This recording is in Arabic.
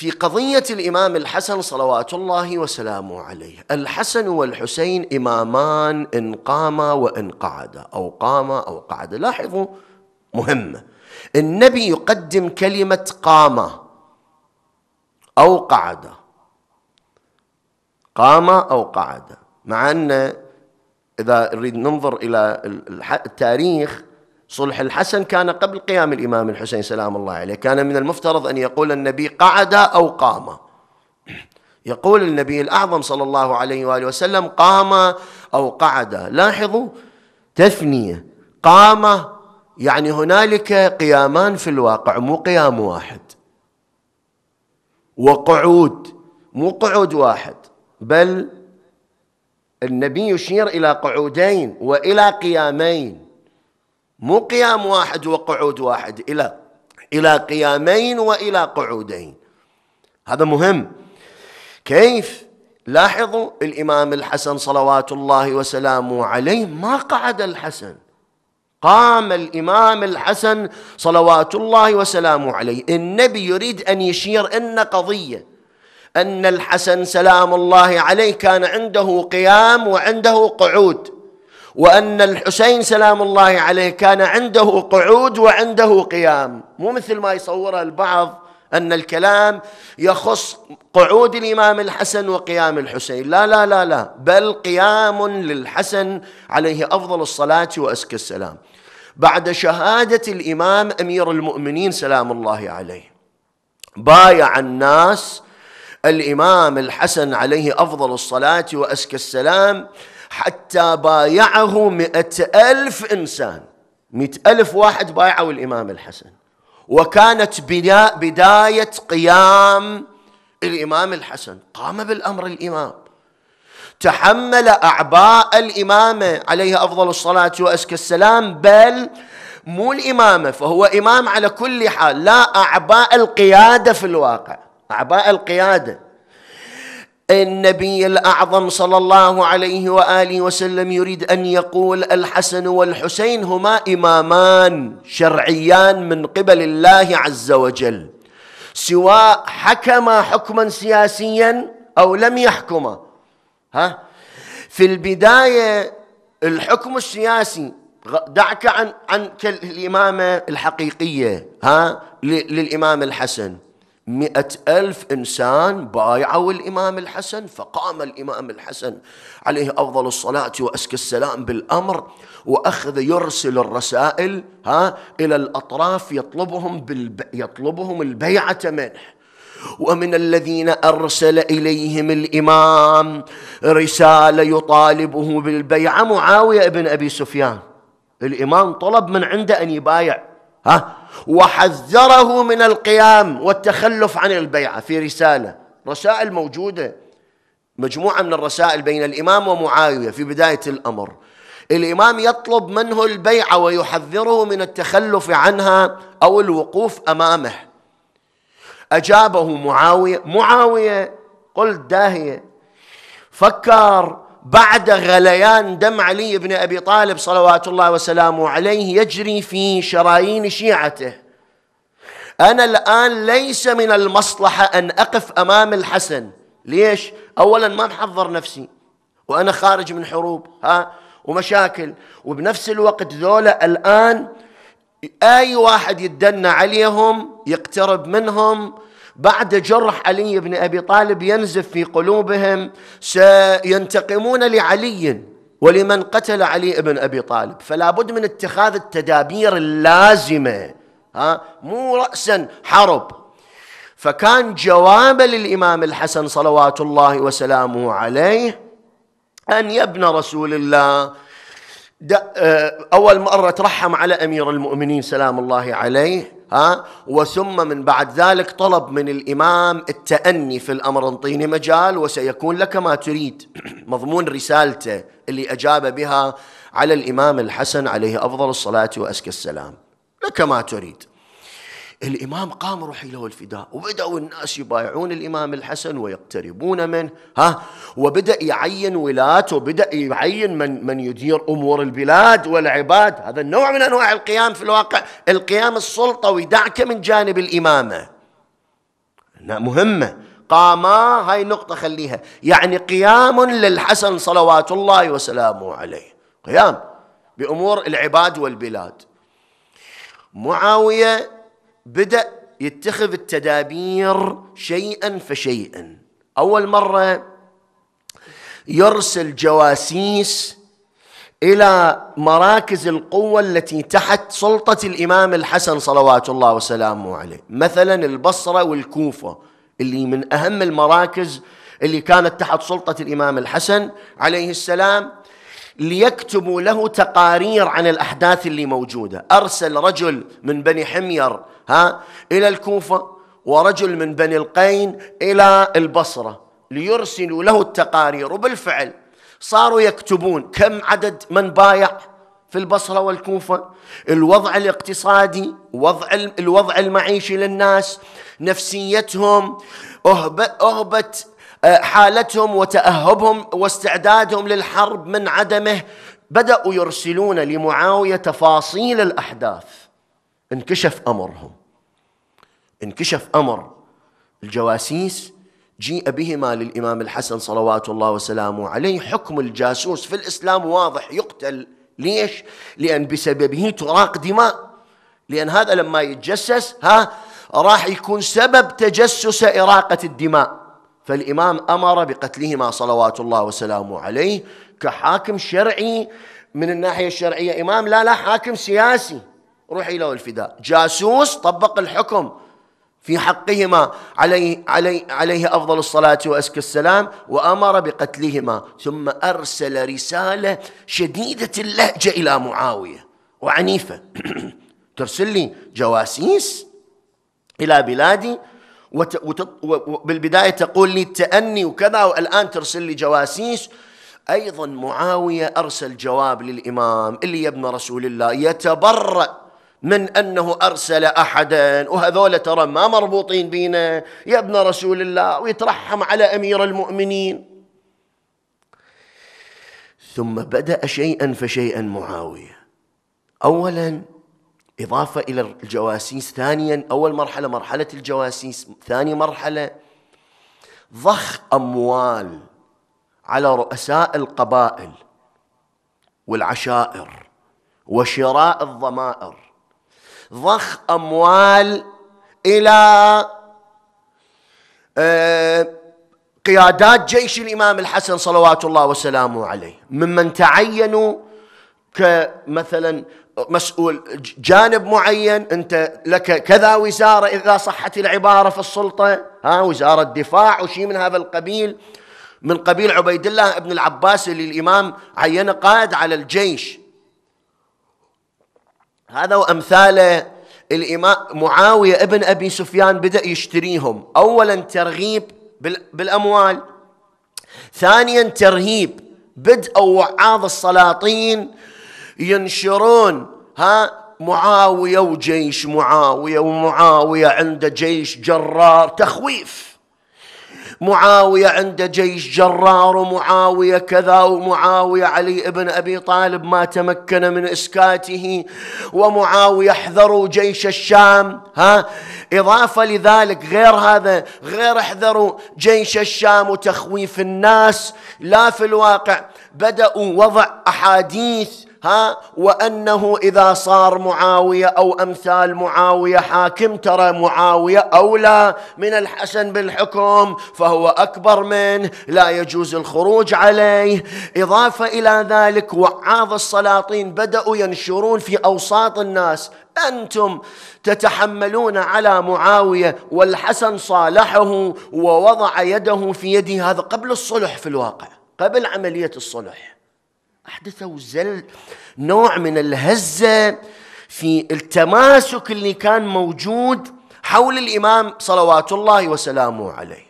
في قضية الإمام الحسن صلوات الله وسلامه عليه الحسن والحسين إمامان إن قاما وإن قعدا أو قاما أو قعدا لاحظوا مهمة النبي يقدم كلمة قاما أو قعدا قاما أو قعدا مع أن إذا نريد ننظر إلى التاريخ صلح الحسن كان قبل قيام الإمام الحسين سلام الله عليه كان من المفترض أن يقول النبي قعد أو قام يقول النبي الأعظم صلى الله عليه وآله وسلم قام أو قعد لاحظوا تثنية قام يعني هنالك قيامان في الواقع مو قيام واحد وقعود مو قعود واحد بل النبي يشير إلى قعودين وإلى قيامين مو قيام واحد وقعود واحد إلى إلى قيامين وإلى قعودين هذا مهم كيف لاحظوا الإمام الحسن صلوات الله وسلامه عليه ما قعد الحسن قام الإمام الحسن صلوات الله وسلامه عليه النبي يريد أن يشير أن قضية أن الحسن سلام الله عليه كان عنده قيام وعنده قعود وأن الحسين سلام الله عليه كان عنده قعود وعنده قيام مو مثل ما يصور البعض أن الكلام يخص قعود الإمام الحسن وقيام الحسين لا لا لا لا بل قيام للحسن عليه أفضل الصلاة وأزكى السلام بعد شهادة الإمام أمير المؤمنين سلام الله عليه بايع الناس الإمام الحسن عليه أفضل الصلاة وأزكى السلام حتى بايعه مئة ألف إنسان مئة ألف واحد بايعوا الإمام الحسن وكانت بداية قيام الإمام الحسن قام بالأمر الإمام تحمل أعباء الإمامة عليه أفضل الصلاة وأزكى السلام بل مو الإمامة فهو إمام على كل حال لا أعباء القيادة في الواقع أعباء القيادة النبي الاعظم صلى الله عليه واله وسلم يريد ان يقول الحسن والحسين هما امامان شرعيان من قبل الله عز وجل سواء حكما حكما سياسيا او لم يحكما ها في البدايه الحكم السياسي دعك عن عن الامامه الحقيقيه ها للامام الحسن مئة ألف إنسان بايعوا الإمام الحسن فقام الإمام الحسن عليه أفضل الصلاة وأسك السلام بالأمر وأخذ يرسل الرسائل ها إلى الأطراف يطلبهم, بالب... يطلبهم البيعة منه ومن الذين ارسل اليهم الامام رساله يطالبه بالبيعه معاويه بن ابي سفيان الامام طلب من عنده ان يبايع ها وحذره من القيام والتخلف عن البيعة في رسالة رسائل موجودة مجموعة من الرسائل بين الإمام ومعاوية في بداية الأمر الإمام يطلب منه البيعة ويحذره من التخلف عنها أو الوقوف أمامه أجابه معاوية معاوية قل داهية فكر بعد غليان دم علي بن ابي طالب صلوات الله وسلامه عليه يجري في شرايين شيعته انا الان ليس من المصلحه ان اقف امام الحسن ليش اولا ما محضر نفسي وانا خارج من حروب ها ومشاكل وبنفس الوقت ذولا الان اي واحد يدنى عليهم يقترب منهم بعد جرح علي بن ابي طالب ينزف في قلوبهم سينتقمون لعلي ولمن قتل علي بن ابي طالب فلا بد من اتخاذ التدابير اللازمه ها مو راسا حرب فكان جواب للامام الحسن صلوات الله وسلامه عليه ان يبنى رسول الله آه، أول مرة ترحم على أمير المؤمنين سلام الله عليه ها وثم من بعد ذلك طلب من الإمام التأني في الأمر انطيني مجال وسيكون لك ما تريد مضمون رسالته اللي أجاب بها على الإمام الحسن عليه أفضل الصلاة وأزكى السلام لك ما تريد الإمام قام روحي له الفداء وبدأوا الناس يبايعون الإمام الحسن ويقتربون منه ها وبدأ يعين ولاة وبدأ يعين من, من يدير أمور البلاد والعباد هذا النوع من أنواع القيام في الواقع القيام السلطوي دعك من جانب الإمامة مهمة قاما هاي نقطة خليها يعني قيام للحسن صلوات الله وسلامه عليه قيام بأمور العباد والبلاد معاوية بدأ يتخذ التدابير شيئا فشيئا أول مرة يرسل جواسيس إلى مراكز القوة التي تحت سلطة الإمام الحسن صلوات الله وسلامه عليه مثلا البصرة والكوفة اللي من أهم المراكز اللي كانت تحت سلطة الإمام الحسن عليه السلام ليكتبوا له تقارير عن الأحداث اللي موجودة أرسل رجل من بني حمير ها إلى الكوفة ورجل من بني القين إلى البصرة ليرسلوا له التقارير وبالفعل صاروا يكتبون كم عدد من بايع في البصرة والكوفة الوضع الاقتصادي وضع الوضع المعيشي للناس نفسيتهم اهبت أه، حالتهم وتاهبهم واستعدادهم للحرب من عدمه بداوا يرسلون لمعاويه تفاصيل الاحداث انكشف امرهم انكشف امر الجواسيس جيء بهما للامام الحسن صلوات الله وسلامه عليه حكم الجاسوس في الاسلام واضح يقتل ليش؟ لان بسببه تراق دماء لان هذا لما يتجسس ها راح يكون سبب تجسس اراقه الدماء فالإمام أمر بقتلهما صلوات الله وسلامه عليه كحاكم شرعي من الناحية الشرعية إمام لا لا حاكم سياسي روحي له الفداء جاسوس طبق الحكم في حقهما عليه, عليه, عليه أفضل الصلاة وأزكى السلام وأمر بقتلهما ثم أرسل رسالة شديدة اللهجة إلى معاوية وعنيفة ترسل لي جواسيس إلى بلادي وبالبداية تقول لي التأني وكذا والآن ترسل لي جواسيس أيضا معاوية أرسل جواب للإمام اللي يا ابن رسول الله يتبرأ من أنه أرسل أحدا وهذول ترى ما مربوطين بينا يا ابن رسول الله ويترحم على أمير المؤمنين ثم بدأ شيئا فشيئا معاوية أولا إضافة إلى الجواسيس ثانيا أول مرحلة مرحلة الجواسيس ثاني مرحلة ضخ أموال على رؤساء القبائل والعشائر وشراء الضمائر ضخ أموال إلى آه، قيادات جيش الإمام الحسن صلوات الله وسلامه عليه ممن تعينوا كمثلا مسؤول جانب معين انت لك كذا وزاره اذا صحت العباره في السلطه ها وزاره دفاع وشيء من هذا القبيل من قبيل عبيد الله بن العباس اللي الامام عينه قائد على الجيش هذا وامثاله الامام معاويه ابن ابي سفيان بدا يشتريهم اولا ترغيب بالاموال ثانيا ترهيب بدء وعاظ السلاطين ينشرون ها معاوية وجيش معاوية ومعاوية عنده جيش جرار تخويف معاوية عنده جيش جرار ومعاوية كذا ومعاوية علي ابن أبي طالب ما تمكن من إسكاته ومعاوية احذروا جيش الشام ها إضافة لذلك غير هذا غير احذروا جيش الشام وتخويف الناس لا في الواقع بدأوا وضع أحاديث ها وانه اذا صار معاويه او امثال معاويه حاكم ترى معاويه اولى من الحسن بالحكم فهو اكبر منه لا يجوز الخروج عليه اضافه الى ذلك وعاظ السلاطين بداوا ينشرون في اوساط الناس انتم تتحملون على معاويه والحسن صالحه ووضع يده في يده هذا قبل الصلح في الواقع قبل عمليه الصلح أحدثوا زل نوع من الهزة في التماسك اللي كان موجود حول الإمام صلوات الله وسلامه عليه